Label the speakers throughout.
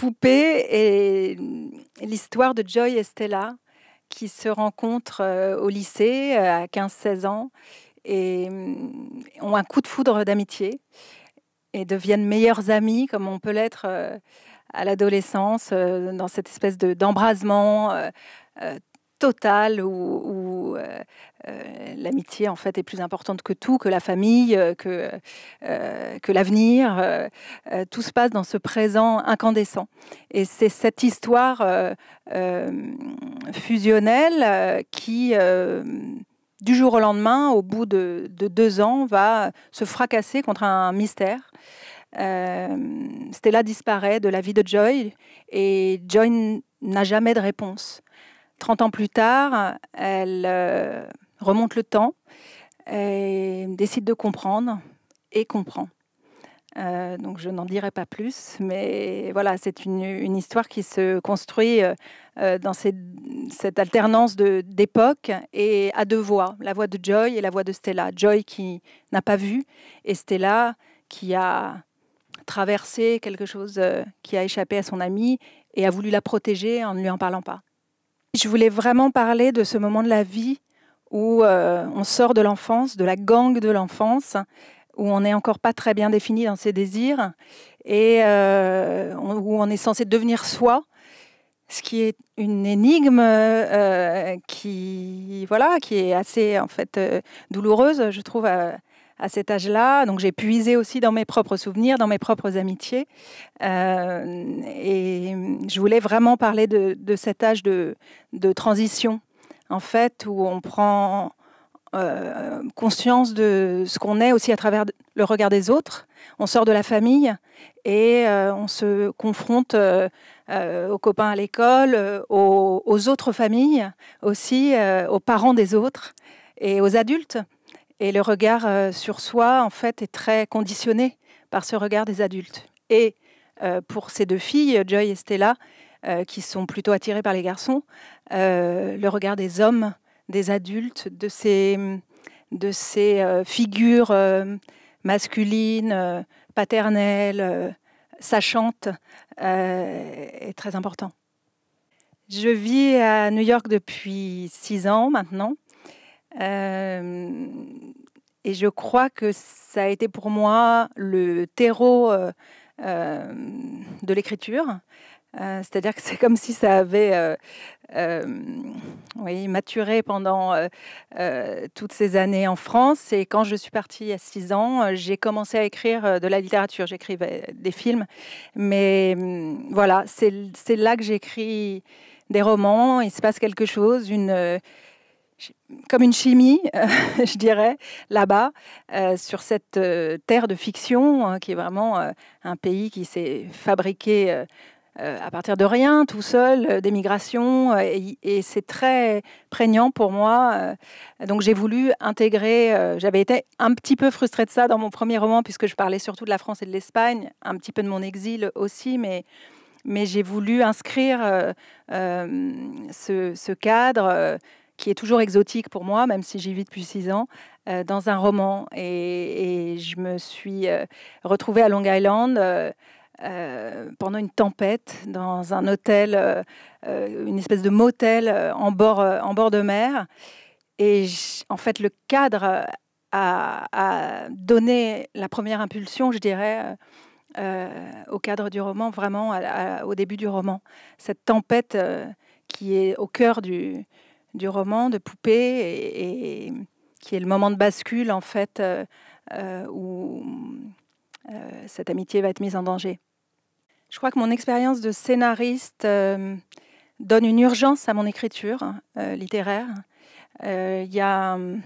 Speaker 1: poupée et l'histoire de Joy et Stella qui se rencontrent euh, au lycée euh, à 15-16 ans et mm, ont un coup de foudre d'amitié et deviennent meilleures amies comme on peut l'être euh, à l'adolescence dans cette espèce de d'embrasement total ou où euh, euh, l'amitié en fait est plus importante que tout, que la famille, euh, que, l'avenir. tout se passe dans ce présent incandescent. Et c'est cette histoire fusionnelle qui du jour au lendemain, au bout de, deux ans, va se fracasser contre un mystère. Stella disparaît de la vie de Joy et Joy n'a jamais de réponse. 30 ans plus tard, elle euh, remonte le temps, et décide de comprendre et comprend. Euh, donc je n'en dirai pas plus, mais voilà, c'est une, histoire qui se construit euh, dans cette alternance d'époques et à deux voix, la voix de Joy et la voix de Stella. Joy qui n'a pas vu et Stella qui a traversé quelque chose qui a échappé à son amie et a voulu la protéger en ne lui en parlant pas. Je voulais vraiment parler de ce moment de la vie où euh, on sort de l'enfance, de la gangue de l'enfance, où on n'est encore pas très bien défini dans ses désirs et euh, où on est censé devenir soi, ce qui est une énigme euh, qui, voilà, qui est assez en fait douloureuse, je trouve, à cet âge-là. Donc j'ai puisé aussi dans mes propres souvenirs, dans mes propres amitiés. Euh, et je voulais vraiment parler de, cet âge de, transition, en fait, où on prend euh, conscience de ce qu'on est aussi à travers le regard des autres. On sort de la famille et euh, on se confronte aux copains à l'école, aux, autres familles aussi, aux parents des autres et aux adultes et le regard euh, sur soi, en fait, est très conditionné par ce regard des adultes. Et euh, pour ces deux filles, Joy et Stella, euh, qui sont plutôt attirées par les garçons, le regard des hommes, des adultes, de ces, de ces figures masculines, paternelles, sachantes, est très important. Je vis à New York depuis six ans maintenant. Euh, et je crois que ça a été pour moi le terreau euh, euh, de l'écriture. C'est-à-dire que c'est comme si ça avait maturé pendant toutes ces années en France. Et quand je suis partie à 6 ans, j'ai commencé à écrire de la littérature. J'écrivais des films. Mais hum, voilà, c'est là que j'écris des romans. Il se passe quelque chose, une comme une chimie, euh, je dirais, là-bas, euh, sur cette euh, terre de fiction, hein, qui est vraiment un pays qui s'est fabriqué à partir de rien, tout seul, des migrations, et, c'est très prégnant pour moi. donc j'ai voulu intégrer, j'avais été un petit peu frustrée de ça dans mon premier roman, puisque je parlais surtout de la France et de l'Espagne, un petit peu de mon exil aussi, mais mais j'ai voulu inscrire ce, ce, cadre qui est toujours exotique pour moi, même si j'y vis depuis six ans, euh, dans un roman. Et, je me suis euh, retrouvée à Long Island. Euh, pendant une tempête dans un hôtel, une espèce de motel en, bord, en bord de mer. Et en fait, le cadre a, donné la première impulsion, je dirais, au cadre du roman, vraiment au début du roman. Cette tempête qui est au cœur du, du roman de Poupée et, qui est le moment de bascule en fait euh, euh, où euh, cette amitié va être mise en danger. Je crois que mon expérience de scénariste donne une urgence à mon écriture hein, littéraire. Il y a hum,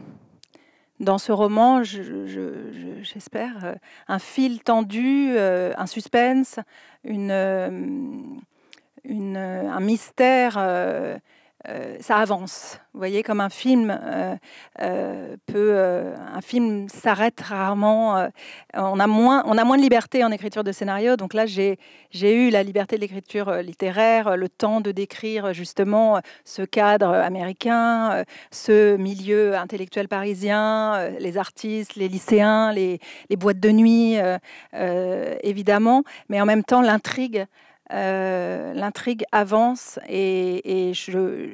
Speaker 1: dans ce roman, j'espère, un fil tendu, un suspense, une, un mystère euh, ça avance. Vous voyez, comme un film euh, euh, peut, un film s'arrête rarement. on a moins, on a moins de liberté en écriture de scénario. Donc là, j'ai eu la liberté de l'écriture littéraire, le temps de décrire justement ce cadre américain, ce milieu intellectuel parisien, les artistes, les lycéens, les boîtes de nuit, évidemment. Mais en même temps, l'intrigue euh, l'intrigue avance et, je,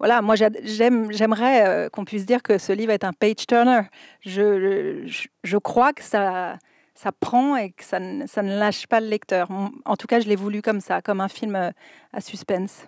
Speaker 1: voilà, moi j'aimerais euh, qu'on puisse dire que ce livre est un page turner. Je, je, je crois que ça, ça prend et que ça, ça, ne lâche pas le lecteur. En tout cas, je l'ai voulu comme ça, comme un film euh, à suspense.